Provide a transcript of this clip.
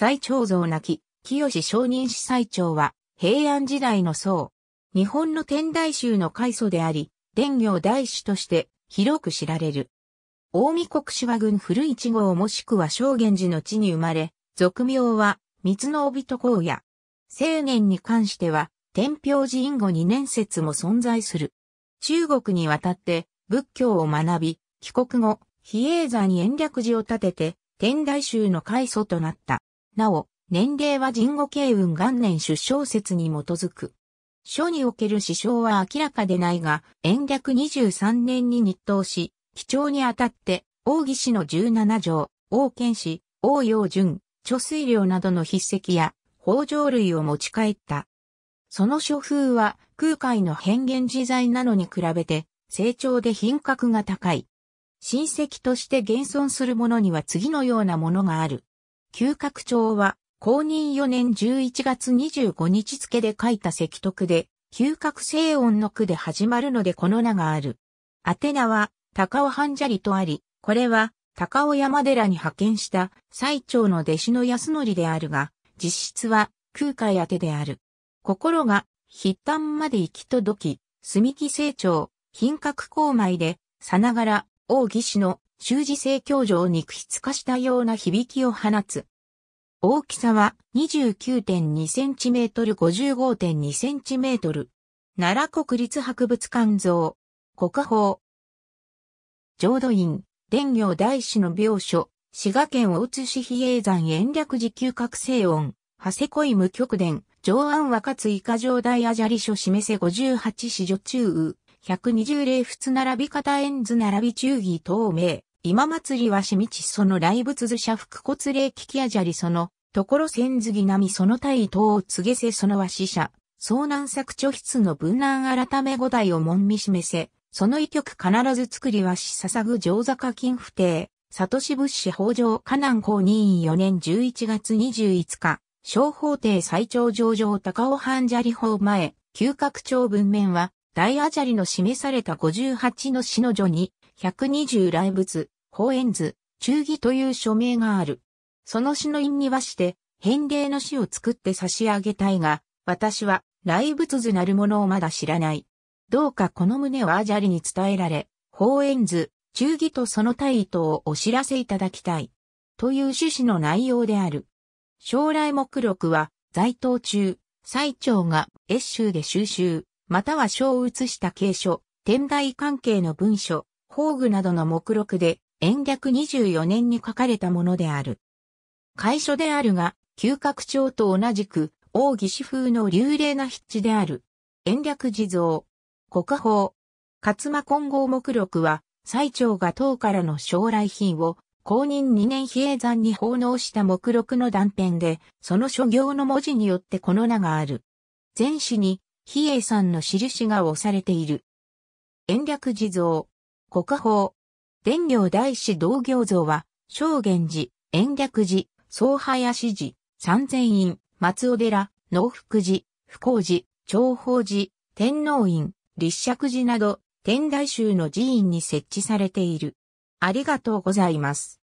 最長像なき、清承認司祭長は、平安時代の僧。日本の天台宗の開祖であり、伝行大師として広く知られる。大見国志和軍古一号もしくは正源寺の地に生まれ、俗名は、三の帯と荒野。青年に関しては、天平寺院後二年説も存在する。中国に渡って仏教を学び、帰国後、比叡山に延暦寺を建てて、天台宗の開祖となった。なお、年齢は神護慶雲元年出生説に基づく。書における死傷は明らかでないが、延暦23年に日当し、基調にあたって、王義氏の17条、王剣氏、王陽順、貯水量などの筆跡や、北条類を持ち帰った。その書風は、空海の変幻自在なのに比べて、成長で品格が高い。親戚として現存するものには次のようなものがある。旧角帳は、公認4年11月25日付で書いた石徳で、旧角正音の句で始まるのでこの名がある。宛名は、高尾半砂利とあり、これは、高尾山寺に派遣した最長の弟子の安則であるが、実質は空海宛である。心が、筆端まで行き届き、住木成長、品格公米で、さながら、大義士の修辞性教場を肉筆化したような響きを放つ。大きさは 29.2cm55.2cm。奈良国立博物館像。国宝。浄土院、伝行大師の描書。滋賀県大津市比叡山延暦寺旧覚醒音。長谷恋無極伝。上安若津以下上大アジャリ書示せ58市女中120例仏並び方円図並び中義透明。今祭りはしみちその来仏図社福骨霊聞きあじゃりその、ところ千ずぎなみその対等を告げせそのは死者、遭難作著筆の分難改め五代をもんみしめせ、その一曲必ず作りはし捧ぐ上坂金不定、里志物資法上河南公認4年11月25日、小法廷最長上場高尾半砂利法前、旧閣張文面は、大アジャリの示された58の死の女に、120来仏、法円図、忠義という署名がある。その詩の意にはして、返礼の詩を作って差し上げたいが、私は来仏図なるものをまだ知らない。どうかこの旨はアジャリに伝えられ、法円図、忠義とその対意図をお知らせいただきたい。という趣旨の内容である。将来目録は、在当中、最長が越州で収集、または書を写した継書、天台関係の文書、宝具などの目録で、延暦24年に書かれたものである。会所であるが、旧拡張と同じく、大義士風の流麗な筆致である。延暦地蔵。国宝。勝間混合目録は、最長が唐からの将来品を、公認2年比叡山に奉納した目録の断片で、その所行の文字によってこの名がある。前史に、比叡山の印が押されている。延暦地蔵。国宝。伝領大師道行像は、正元寺、延暦寺、総林寺、三千院、松尾寺、農福寺、福光寺、長宝寺、天皇院、立石寺など、天台宗の寺院に設置されている。ありがとうございます。